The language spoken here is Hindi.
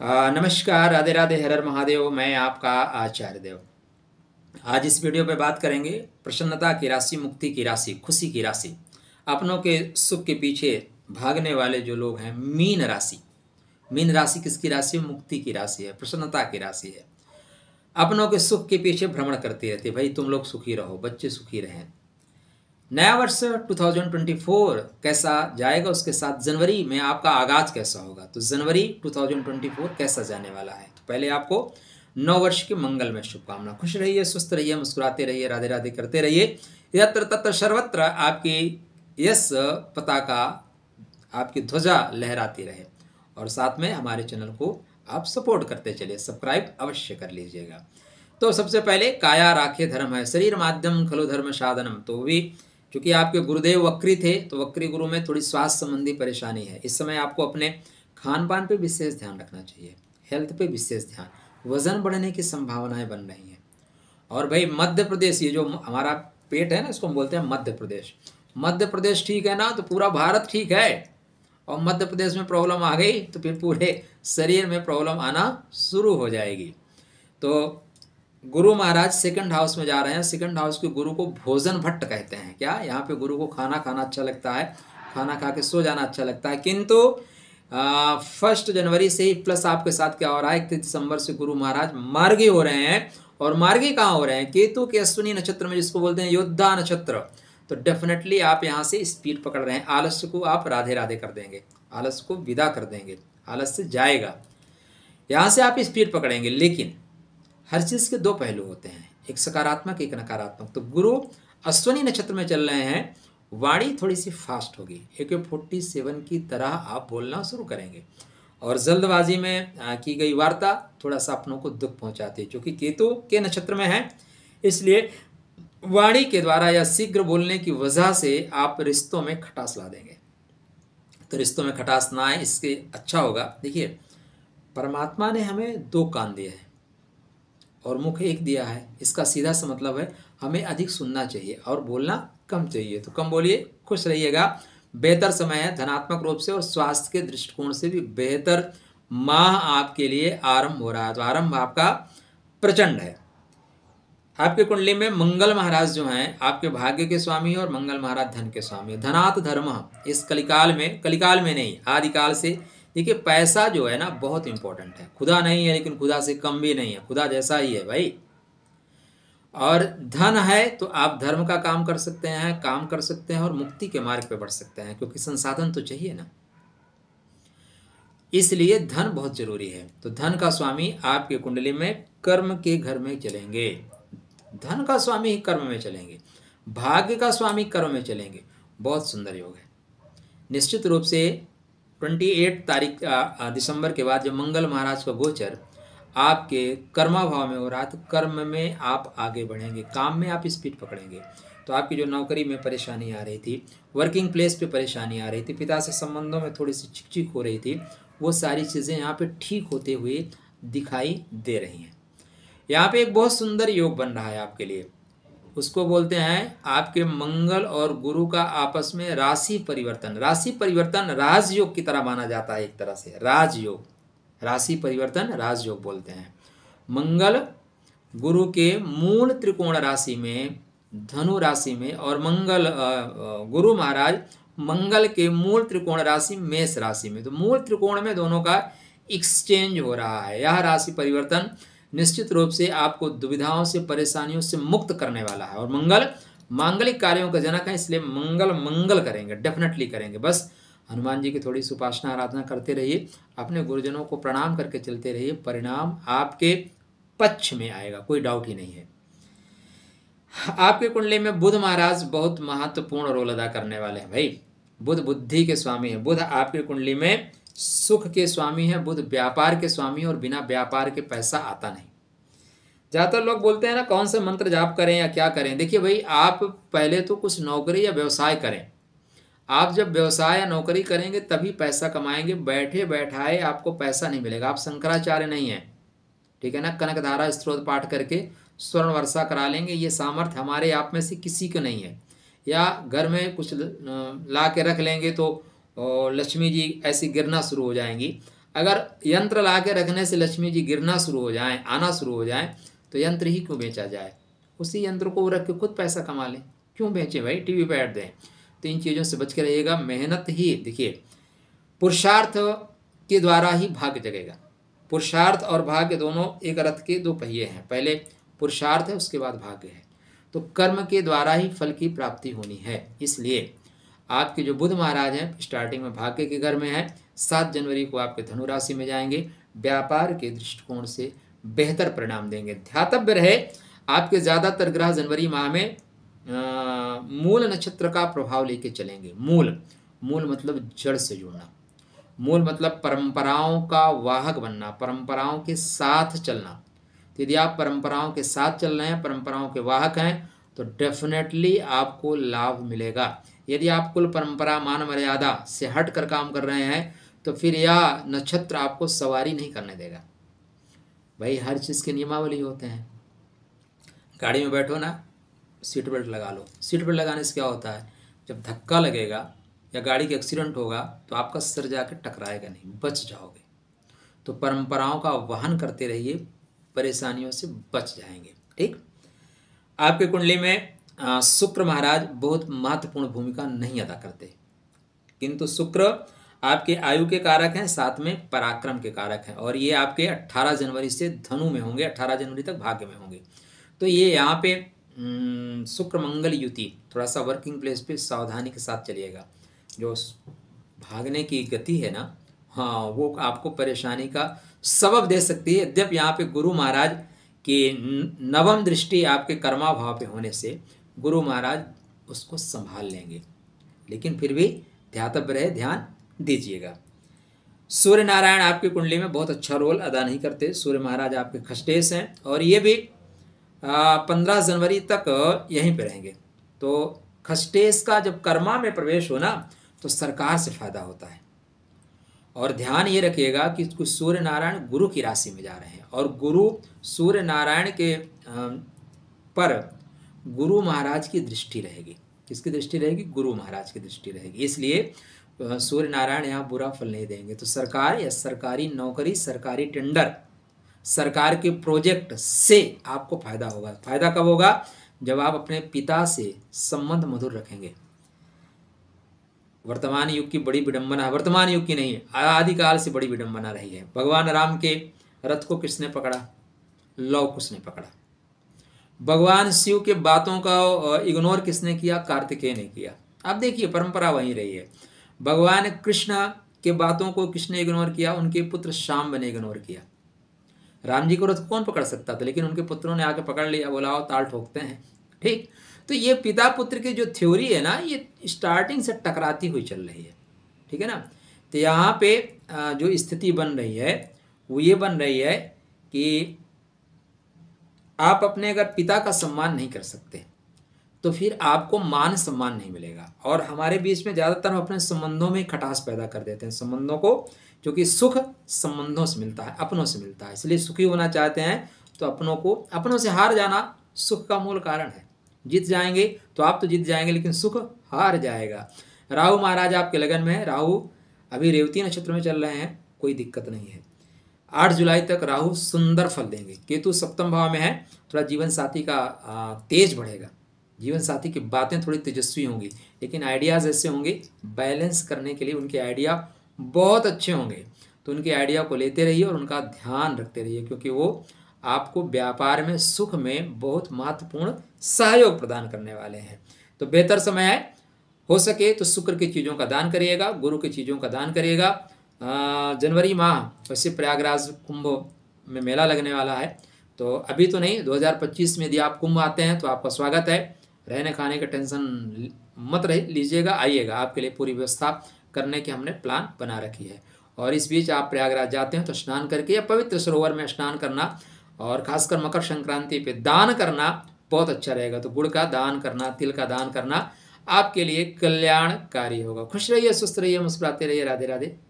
नमस्कार राधे राधे हरर महादेव मैं आपका आचार्य देव आज इस वीडियो पे बात करेंगे प्रसन्नता की राशि मुक्ति की राशि खुशी की राशि अपनों के सुख के पीछे भागने वाले जो लोग हैं मीन राशि मीन राशि किसकी राशि मुक्ति की राशि है प्रसन्नता की राशि है अपनों के सुख के पीछे भ्रमण करती रहती है भाई तुम लोग सुखी रहो बच्चे सुखी रहें नया वर्ष 2024 कैसा जाएगा उसके साथ जनवरी में आपका आगाज कैसा होगा तो जनवरी 2024 कैसा जाने वाला है तो पहले आपको नौ वर्ष के मंगल में शुभकामना खुश रहिए स्वस्थ रहिए मुस्कुराते रहिए राधे राधे करते रहिए यत्र तत्र सर्वत्र आपकी पता पताका आपकी ध्वजा लहराती रहे और साथ में हमारे चैनल को आप सपोर्ट करते चलिए सब्सक्राइब अवश्य कर लीजिएगा तो सबसे पहले काया राखे धर्म है शरीर माध्यम खलु धर्म साधनम तो भी क्योंकि आपके गुरुदेव वक्री थे तो वक्री गुरु में थोड़ी स्वास्थ्य संबंधी परेशानी है इस समय आपको अपने खान पान पर विशेष ध्यान रखना चाहिए हेल्थ पे विशेष ध्यान वजन बढ़ने की संभावनाएं बन रही हैं और भाई मध्य प्रदेश ये जो हमारा पेट है ना इसको हम बोलते हैं मध्य प्रदेश मध्य प्रदेश ठीक है ना तो पूरा भारत ठीक है और मध्य प्रदेश में प्रॉब्लम आ गई तो फिर पूरे शरीर में प्रॉब्लम आना शुरू हो जाएगी तो गुरु महाराज सेकंड हाउस में जा रहे हैं सेकंड हाउस के गुरु को भोजन भट्ट कहते हैं क्या यहाँ पे गुरु को खाना खाना अच्छा लगता है खाना खा के सो जाना अच्छा लगता है किंतु फर्स्ट जनवरी से ही प्लस आपके साथ क्या हो रहा है इकतीस दिसंबर से गुरु महाराज मार्गी हो रहे हैं और मार्गी कहाँ हो रहे हैं केतु के अश्विनी नक्षत्र में जिसको बोलते हैं योद्धा नक्षत्र तो डेफिनेटली आप यहाँ से स्पीड पकड़ रहे हैं आलस्य को आप राधे राधे कर देंगे आलस्य को विदा कर देंगे आलस्य जाएगा यहाँ से आप स्पीड पकड़ेंगे लेकिन हर चीज़ के दो पहलू होते हैं एक सकारात्मक एक नकारात्मक तो गुरु अश्वनी नक्षत्र में चल रहे हैं वाणी थोड़ी सी फास्ट होगी एक फोर्टी सेवन की तरह आप बोलना शुरू करेंगे और जल्दबाजी में की गई वार्ता थोड़ा सा अपनों को दुख पहुंचाती है क्योंकि केतु के नक्षत्र में है इसलिए वाणी के द्वारा या शीघ्र बोलने की वजह से आप रिश्तों में खटास ला देंगे तो रिश्तों में खटास ना आए इसके अच्छा होगा देखिए परमात्मा ने हमें दो कान दिए हैं और मुख एक दिया है इसका सीधा सा मतलब है हमें अधिक सुनना चाहिए और बोलना कम चाहिए तो कम बोलिए खुश रहिएगा बेहतर समय है धनात्मक रूप से और स्वास्थ्य के दृष्टिकोण से भी बेहतर माह आपके लिए आरंभ हो रहा है तो आरंभ आपका प्रचंड है आपके कुंडली में मंगल महाराज जो हैं आपके भाग्य के स्वामी और मंगल महाराज धन के स्वामी धनात धर्म इस कलिकाल में कलिकाल में नहीं आदिकाल से देखिए पैसा जो है ना बहुत इंपॉर्टेंट है खुदा नहीं है लेकिन खुदा से कम भी नहीं है खुदा जैसा ही है भाई और धन है तो आप धर्म का काम कर सकते हैं काम कर सकते हैं और मुक्ति के मार्ग पर बढ़ सकते हैं क्योंकि संसाधन तो चाहिए ना इसलिए धन बहुत जरूरी है तो धन का स्वामी आपके कुंडली में कर्म के घर में चलेंगे धन का स्वामी ही कर्म में चलेंगे भाग्य का स्वामी कर्म में चलेंगे बहुत सुंदर योग है निश्चित रूप से ट्वेंटी एट तारीख दिसंबर के बाद जब मंगल महाराज का गोचर आपके कर्मा भाव में हो रहा है तो कर्म में आप आगे बढ़ेंगे काम में आप स्पीड पकड़ेंगे तो आपकी जो नौकरी में परेशानी आ रही थी वर्किंग प्लेस पे परेशानी आ रही थी पिता से संबंधों में थोड़ी सी चिकचिक हो रही थी वो सारी चीज़ें यहाँ पे ठीक होते हुए दिखाई दे रही हैं यहाँ पे एक बहुत सुंदर योग बन रहा है आपके लिए उसको बोलते हैं आपके मंगल और गुरु का आपस में राशि परिवर्तन राशि परिवर्तन राजयोग की तरह माना जाता है एक तरह से राजयोग राशि परिवर्तन राजयोग बोलते हैं मंगल गुरु के मूल त्रिकोण राशि में धनु राशि में और मंगल गुरु महाराज मंगल के मूल त्रिकोण राशि मेष राशि में तो मूल त्रिकोण में दोनों का एक्सचेंज हो रहा है यह राशि परिवर्तन निश्चित रूप से आपको दुविधाओं से परेशानियों से मुक्त करने वाला है और मंगल मांगलिक कार्यों का जनक है इसलिए मंगल मंगल करेंगे डेफिनेटली करेंगे बस हनुमान जी की थोड़ी सुपासना उपासना आराधना करते रहिए अपने गुरुजनों को प्रणाम करके चलते रहिए परिणाम आपके पक्ष में आएगा कोई डाउट ही नहीं है आपके कुंडली में बुध महाराज बहुत महत्वपूर्ण रोल अदा करने वाले हैं भाई बुध बुद्धि के स्वामी है बुध आपके कुंडली में सुख के स्वामी है बुध व्यापार के स्वामी है और बिना व्यापार के पैसा आता नहीं ज़्यादातर लोग बोलते हैं ना कौन से मंत्र जाप करें या क्या करें देखिए भाई आप पहले तो कुछ नौकरी या व्यवसाय करें आप जब व्यवसाय या नौकरी करेंगे तभी पैसा कमाएंगे बैठे बैठाए आपको पैसा नहीं मिलेगा आप शंकराचार्य नहीं हैं ठीक है ना कनकधारा स्त्रोत पाठ करके स्वर्ण वर्षा करा लेंगे ये सामर्थ्य हमारे आप में से किसी को नहीं है या घर में कुछ ला के रख लेंगे तो लक्ष्मी जी ऐसी गिरना शुरू हो जाएंगी अगर यंत्र ला के रखने से लक्ष्मी जी गिरना शुरू हो जाएं आना शुरू हो जाएं तो यंत्र ही क्यों बेचा जाए उसी यंत्र को रख के खुद पैसा कमा लें क्यों बेचें भाई टी वी बैठ दें तो इन चीज़ों से बच के रहिएगा मेहनत ही देखिए पुरुषार्थ के द्वारा ही भाग्य जगेगा पुरुषार्थ और भाग्य दोनों एक रथ के दो पहिए हैं पहले पुरुषार्थ है उसके बाद भाग्य है तो कर्म के द्वारा ही फल की प्राप्ति होनी है इसलिए आपके जो बुध महाराज हैं स्टार्टिंग में भाग्य के घर में है सात जनवरी को आपके धनुराशि में जाएंगे व्यापार के दृष्टिकोण से बेहतर परिणाम देंगे ध्यातव्य रहे आपके ज़्यादातर ग्रह जनवरी माह में आ, मूल नक्षत्र का प्रभाव लेके चलेंगे मूल मूल मतलब जड़ से जुड़ना मूल मतलब परंपराओं का वाहक बनना परंपराओं के साथ चलना तो यदि आप परंपराओं के साथ चल रहे हैं परंपराओं के वाहक हैं तो डेफिनेटली आपको लाभ मिलेगा यदि आप कुल परंपरा मान मर्यादा से हट कर काम कर रहे हैं तो फिर यह नक्षत्र आपको सवारी नहीं करने देगा भाई हर चीज़ के नियमावली होते हैं गाड़ी में बैठो ना सीट बेल्ट लगा लो सीट बेल्ट लगाने से क्या होता है जब धक्का लगेगा या गाड़ी का एक्सीडेंट होगा तो आपका सिर जाकर टकराएगा नहीं बच जाओगे तो परंपराओं का आह्वान करते रहिए परेशानियों से बच जाएंगे ठीक आपके कुंडली में शुक्र महाराज बहुत महत्वपूर्ण भूमिका नहीं अदा करते किंतु शुक्र आपके आयु के कारक हैं साथ में पराक्रम के कारक हैं और ये आपके 18 जनवरी से धनु में होंगे 18 जनवरी तक भाग्य में होंगे तो ये यहाँ पे शुक्र मंगल युति थोड़ा सा वर्किंग प्लेस पे सावधानी के साथ चलिएगा जो भागने की गति है ना हाँ वो आपको परेशानी का सबब दे सकती है यद्यप यहाँ पे गुरु महाराज की नवम दृष्टि आपके कर्मा भाव पे होने से गुरु महाराज उसको संभाल लेंगे लेकिन फिर भी ध्यातव्य रहे ध्यान दीजिएगा सूर्य नारायण आपकी कुंडली में बहुत अच्छा रोल अदा नहीं करते सूर्य महाराज आपके खष्टेश हैं और ये भी पंद्रह जनवरी तक यहीं पर रहेंगे तो खष्टेश का जब कर्मा में प्रवेश होना तो सरकार से फायदा होता है और ध्यान ये रखिएगा कि कुछ सूर्य नारायण गुरु की राशि में जा रहे हैं और गुरु सूर्य नारायण के पर गुरु महाराज की दृष्टि रहेगी किसकी दृष्टि रहेगी गुरु महाराज की दृष्टि रहेगी इसलिए सूर्य नारायण यहाँ बुरा फल नहीं देंगे तो सरकार या सरकारी नौकरी सरकारी टेंडर सरकार के प्रोजेक्ट से आपको फायदा होगा फायदा कब होगा जब आप अपने पिता से संबंध मधुर रखेंगे वर्तमान युग की बड़ी विडंबना वर्तमान युग की नहीं है आदिकाल से बड़ी विडंबना रही है भगवान राम के रथ को किसने पकड़ा लव किसने पकड़ा भगवान शिव के बातों का इग्नोर किसने किया कार्तिकेय ने किया आप देखिए परंपरा वहीं रही है भगवान कृष्ण के बातों को किसने इग्नोर किया उनके पुत्र श्याम ने इग्नोर किया राम जी को रथ कौन पकड़ सकता था लेकिन उनके पुत्रों ने आके पकड़ लिया बोलाओ ताल ठोकते हैं ठीक तो ये पिता पुत्र की जो थ्योरी है ना ये स्टार्टिंग से टकराती हुई चल रही है ठीक है ना तो यहाँ पे जो स्थिति बन रही है वो ये बन रही है कि आप अपने अगर पिता का सम्मान नहीं कर सकते तो फिर आपको मान सम्मान नहीं मिलेगा और हमारे बीच में ज़्यादातर हम अपने संबंधों में खटास पैदा कर देते हैं संबंधों को क्योंकि सुख संबंधों से मिलता है अपनों से मिलता है इसलिए सुखी होना चाहते हैं तो अपनों को अपनों से हार जाना सुख का मूल कारण है जीत जाएंगे तो आप तो जीत जाएंगे लेकिन सुख हार जाएगा राहु महाराज आपके लगन में है राहु अभी रेवती नक्षत्र में चल रहे हैं कोई दिक्कत नहीं है आठ जुलाई तक राहु सुंदर फल देंगे केतु सप्तम भाव में है थोड़ा जीवन साथी का तेज बढ़ेगा जीवन साथी की बातें थोड़ी तेजस्वी होंगी लेकिन आइडियाज़ ऐसे होंगे बैलेंस करने के लिए उनके आइडिया बहुत अच्छे होंगे तो उनके आइडिया को लेते रहिए और उनका ध्यान रखते रहिए क्योंकि वो आपको व्यापार में सुख में बहुत महत्वपूर्ण सहयोग प्रदान करने वाले हैं तो बेहतर समय है हो सके तो शुक्र की चीज़ों का दान करिएगा गुरु की चीज़ों का दान करिएगा जनवरी माह वैसे प्रयागराज कुंभ में मेला लगने वाला है तो अभी तो नहीं 2025 में यदि आप कुंभ आते हैं तो आपका स्वागत है रहने खाने का टेंशन मत रह लीजिएगा आइएगा आपके लिए पूरी व्यवस्था करने की हमने प्लान बना रखी है और इस बीच आप प्रयागराज जाते हैं तो स्नान करके या पवित्र सरोवर में स्नान करना और खासकर मकर संक्रांति पे दान करना बहुत अच्छा रहेगा तो गुड़ का दान करना तिल का दान करना आपके लिए कल्याणकारी होगा खुश रहिए सुस्त रहिए मुस्कुराते रहिए राधे राधे